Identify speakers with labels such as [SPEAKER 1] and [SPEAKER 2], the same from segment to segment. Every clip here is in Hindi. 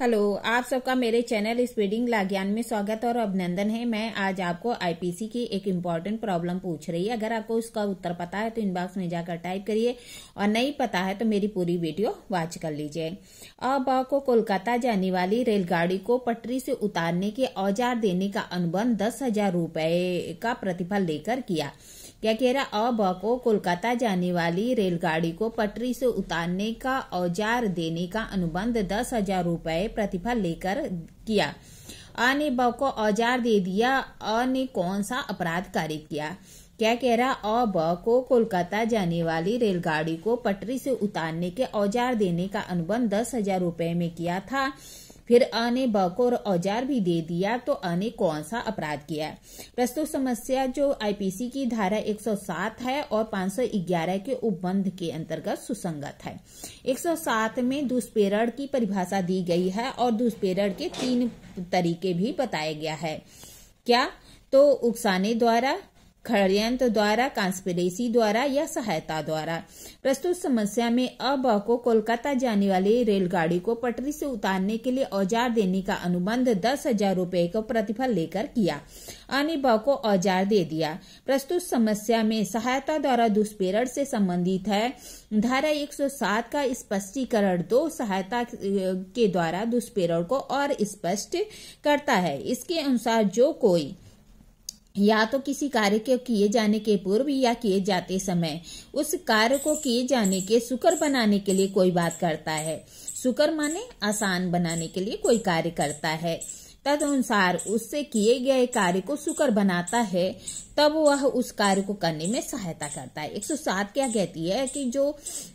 [SPEAKER 1] हेलो आप सबका मेरे चैनल स्पीडिंग लाग्यान में स्वागत और अभिनंदन है मैं आज आपको आईपीसी की एक इम्पॉर्टेंट प्रॉब्लम पूछ रही है अगर आपको इसका उत्तर पता है तो इनबॉक्स में जाकर टाइप करिए और नहीं पता है तो मेरी पूरी वीडियो वॉच कर लीजिए अब आपको कोलकाता जाने वाली रेलगाड़ी को पटरी से उतारने के औजार देने का अनुबंध दस हजार का प्रतिफल लेकर किया क्या कह गैकेरा को कोलकाता जाने वाली रेलगाड़ी को पटरी से उतारने का औजार देने का अनुबंध दस हजार रूपये प्रतिफल लेकर किया अ ने ब को औजार दे दिया अ ने कौन सा अपराध कार्य किया क्या कह रहा अ ब को कोलकाता जाने वाली रेलगाड़ी को पटरी से उतारने के औजार देने का अनुबंध दस हजार रूपये में किया था फिर अ ने और औजार भी दे दिया तो आने कौन सा अपराध किया प्रस्तुत समस्या जो आईपीसी की धारा 107 है और 511 के उपबंध के अंतर्गत सुसंगत है 107 में दुष्पेरण की परिभाषा दी गई है और दुष्पेरण के तीन तरीके भी बताया गया है क्या तो उकसाने द्वारा षड्यंत्र द्वारा कांस्पिरेसी द्वारा या सहायता द्वारा प्रस्तुत समस्या में अब को कोलकाता जाने वाली रेलगाड़ी को पटरी से उतारने के लिए औजार देने का अनुबंध दस हजार रूपए का प्रतिफल लेकर किया अने ब को औजार दे दिया प्रस्तुत समस्या में सहायता द्वारा दुष्प्रेरण से संबंधित है धारा 107 का स्पष्टीकरण दो सहायता के द्वारा दुष्प्रेरण को और स्पष्ट करता है इसके अनुसार जो कोई या तो किसी कार्य के किए जाने के पूर्व या किए जाते समय उस कार्य को किए जाने के सुकर बनाने के लिए कोई बात करता है सुकर माने आसान बनाने के लिए कोई कार्य करता है तदनुसार उससे किए गए कार्य को सुकर बनाता है तब वह उस कार्य को करने में सहायता करता है 107 क्या कहती है कि जो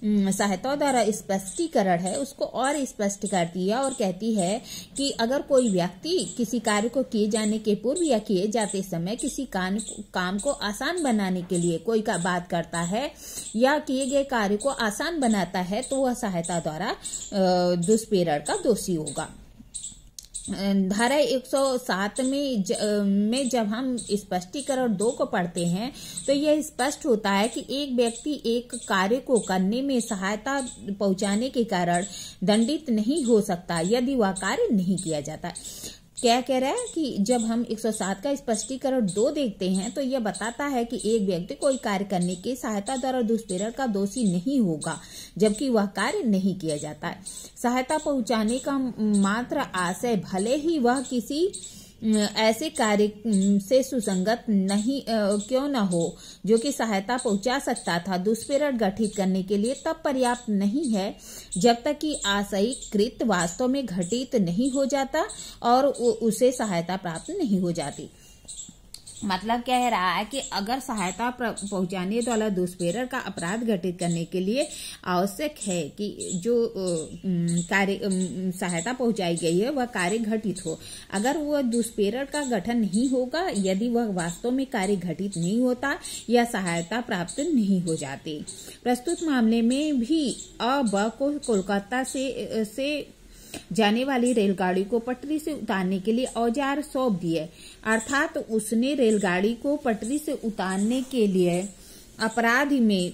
[SPEAKER 1] सहायता द्वारा स्पष्टीकरण है उसको और स्पष्ट करती है और कहती है कि अगर कोई व्यक्ति किसी कार्य को किए जाने के पूर्व या किए जाते समय किसी काम काम को आसान बनाने के लिए कोई का बात करता है या किए गए कार्य को आसान बनाता है तो वह सहायता द्वारा दुष्प्रेरण का दोषी होगा धारा 107 में ज, में जब हम स्पष्टीकरण दो को पढ़ते हैं तो यह स्पष्ट होता है कि एक व्यक्ति एक कार्य को करने में सहायता पहुंचाने के कारण दंडित नहीं हो सकता यदि वह कार्य नहीं किया जाता क्या कह रहा है कि जब हम 107 का स्पष्टीकरण दो देखते हैं तो यह बताता है कि एक व्यक्ति कोई कार्य करने की सहायता द्वारा दुष्प्रेरण का दोषी नहीं होगा जबकि वह कार्य नहीं किया जाता है सहायता पहुंचाने का मात्र आशय भले ही वह किसी ऐसे कार्य से सुसंगत नहीं क्यों न हो जो कि सहायता पहुंचा सकता था दुष्प्रेरण गठित करने के लिए तब पर्याप्त नहीं है जब तक कि आशयी कृत वास्तव में घटित नहीं हो जाता और उसे सहायता प्राप्त नहीं हो जाती मतलब कह रहा है कि अगर सहायता पहुंचाने वाला दुष्प्रेरक का अपराध घटित करने के लिए आवश्यक है कि जो कार्य सहायता पहुंचाई गई है वह कार्य घटित हो अगर वह दुष्प्रेरक का गठन नहीं होगा यदि वह वास्तव में कार्य घटित नहीं होता या सहायता प्राप्त नहीं हो जाती प्रस्तुत मामले में भी अ ब को कोलकाता से से जाने वाली रेलगाड़ी को पटरी से उतारने के लिए औजार सौंप दिए अर्थात उसने रेलगाड़ी को पटरी से उतारने के लिए अपराध में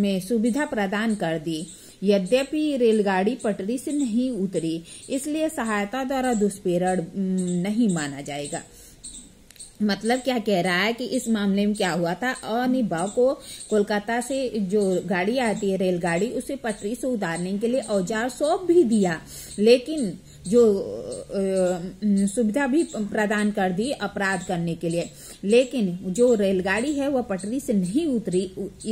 [SPEAKER 1] में सुविधा प्रदान कर दी यद्यपि रेलगाड़ी पटरी से नहीं उतरी इसलिए सहायता द्वारा दुष्प्रेरण नहीं माना जाएगा मतलब क्या कह रहा है कि इस मामले में क्या हुआ था अनिभाव को कोलकाता से जो गाड़ी आती है रेलगाड़ी उसे पटरी से उतारने के लिए औजार सौंप भी दिया लेकिन जो सुविधा भी प्रदान कर दी अपराध करने के लिए लेकिन जो रेलगाड़ी है वह पटरी से नहीं उतरी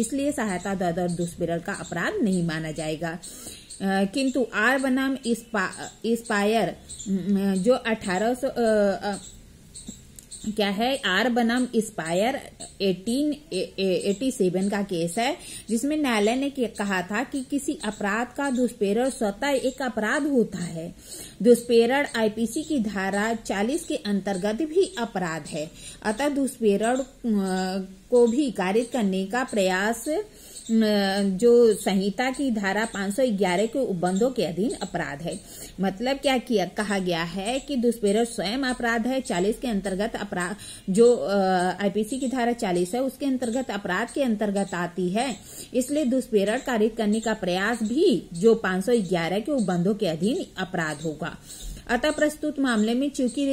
[SPEAKER 1] इसलिए सहायता दर्द और दुष्पिरल का अपराध नहीं माना जाएगा किंतु आर बनाम इस्पायर जो अठारह क्या है आर बनाम स्पायर 1887 का केस है जिसमें न्यायालय ने कहा था कि किसी अपराध का दुष्प्रेरण स्वतः एक अपराध होता है दुष्प्रेरण आईपीसी की धारा 40 के अंतर्गत भी अपराध है अतः दुष्प्रेरण को भी कारित करने का प्रयास जो संहिता की धारा 511 के उपबंधों के अधीन अपराध है मतलब क्या किया कहा गया है कि दुष्प्रेरक स्वयं अपराध है 40 के अंतर्गत अपराध जो आईपीसी की धारा 40 है उसके अंतर्गत अपराध के अंतर्गत आती है इसलिए दुष्प्रेरक कार्य करने का प्रयास भी जो 511 के उपबंधों के अधीन अपराध होगा अतः प्रस्तुत मामले में चूंकि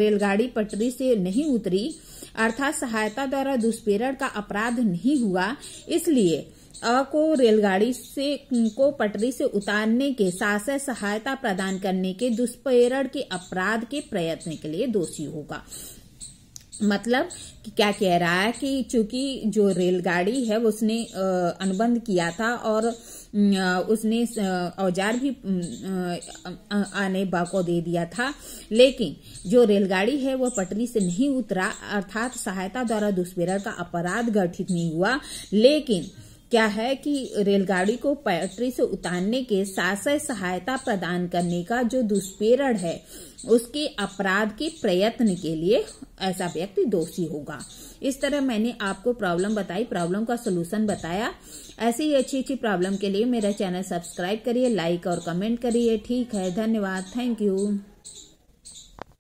[SPEAKER 1] रेलगाड़ी पटरी से नहीं उतरी अर्थात सहायता द्वारा दुष्प्रेरण का अपराध नहीं हुआ इसलिए अ को रेलगाड़ी से को पटरी से उतारने के साथ सहायता प्रदान करने के दुष्प्रेरण के अपराध के प्रयत्न के लिए दोषी होगा मतलब कि क्या कह रहा है कि चूंकि जो रेलगाड़ी है उसने अनुबंध किया था और उसने औजार भी आने बा को दे दिया था लेकिन जो रेलगाड़ी है वह पटरी से नहीं उतरा अर्थात सहायता द्वारा दुष्प्रेरण का अपराध गठित नहीं हुआ लेकिन क्या है कि रेलगाड़ी को पटरी से उतारने के साथ सहायता प्रदान करने का जो दुष्प्रेरण है उसके अपराध के प्रयत्न के लिए ऐसा व्यक्ति दोषी होगा इस तरह मैंने आपको प्रॉब्लम बताई प्रॉब्लम का सोल्यूशन बताया ऐसी ही अच्छी अच्छी प्रॉब्लम के लिए मेरा चैनल सब्सक्राइब करिए लाइक और कमेंट करिए ठीक है धन्यवाद थैंक यू